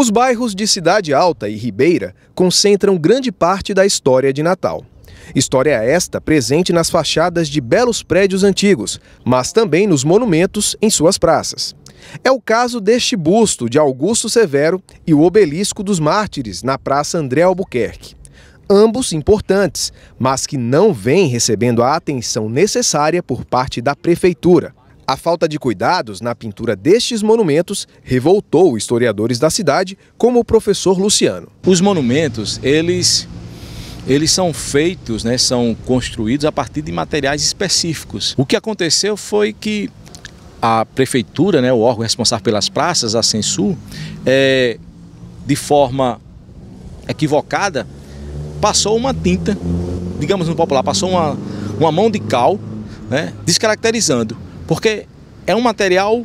Os bairros de Cidade Alta e Ribeira concentram grande parte da história de Natal. História esta presente nas fachadas de belos prédios antigos, mas também nos monumentos em suas praças. É o caso deste busto de Augusto Severo e o obelisco dos mártires na Praça André Albuquerque. Ambos importantes, mas que não vêm recebendo a atenção necessária por parte da prefeitura. A falta de cuidados na pintura destes monumentos revoltou historiadores da cidade, como o professor Luciano. Os monumentos, eles eles são feitos, né, são construídos a partir de materiais específicos. O que aconteceu foi que a prefeitura, né, o órgão responsável pelas praças, a Censu, é, de forma equivocada, passou uma tinta, digamos no popular, passou uma, uma mão de cal, né, descaracterizando. Porque é um material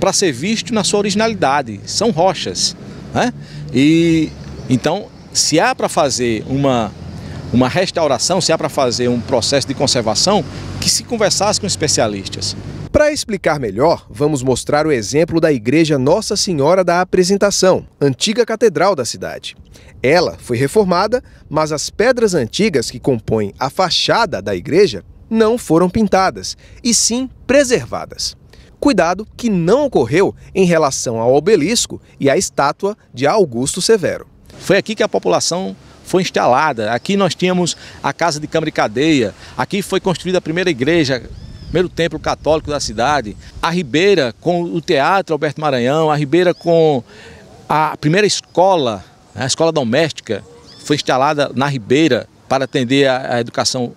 para ser visto na sua originalidade, são rochas. Né? E então, se há para fazer uma, uma restauração, se há para fazer um processo de conservação, que se conversasse com especialistas. Para explicar melhor, vamos mostrar o exemplo da Igreja Nossa Senhora da Apresentação, antiga catedral da cidade. Ela foi reformada, mas as pedras antigas que compõem a fachada da igreja não foram pintadas, e sim preservadas. Cuidado que não ocorreu em relação ao obelisco e à estátua de Augusto Severo. Foi aqui que a população foi instalada. Aqui nós tínhamos a Casa de Câmara e Cadeia, aqui foi construída a primeira igreja primeiro templo católico da cidade, a Ribeira com o Teatro Alberto Maranhão, a Ribeira com a primeira escola, a escola doméstica, foi instalada na Ribeira para atender a, educação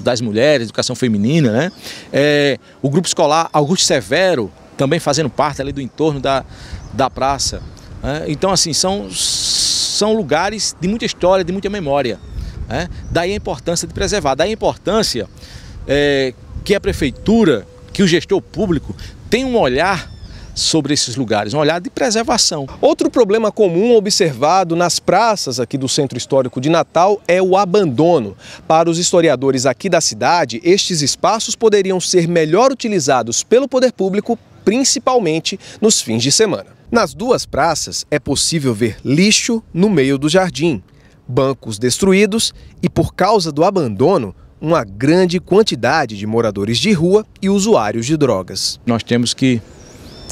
das mulheres, educação feminina, né? É, o grupo escolar Augusto Severo, também fazendo parte ali do entorno da, da praça. Né? Então, assim, são, são lugares de muita história, de muita memória. Né? Daí a importância de preservar, daí a importância é, que a prefeitura, que o gestor público tem um olhar sobre esses lugares, um olhar de preservação. Outro problema comum observado nas praças aqui do Centro Histórico de Natal é o abandono. Para os historiadores aqui da cidade, estes espaços poderiam ser melhor utilizados pelo poder público, principalmente nos fins de semana. Nas duas praças é possível ver lixo no meio do jardim, bancos destruídos e, por causa do abandono, uma grande quantidade de moradores de rua e usuários de drogas. Nós temos que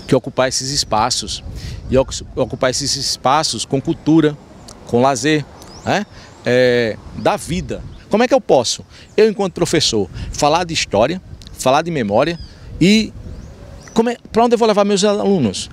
que ocupar esses espaços e ocupar esses espaços com cultura, com lazer, né? é, da vida. Como é que eu posso, eu enquanto professor, falar de história, falar de memória e é, para onde eu vou levar meus alunos?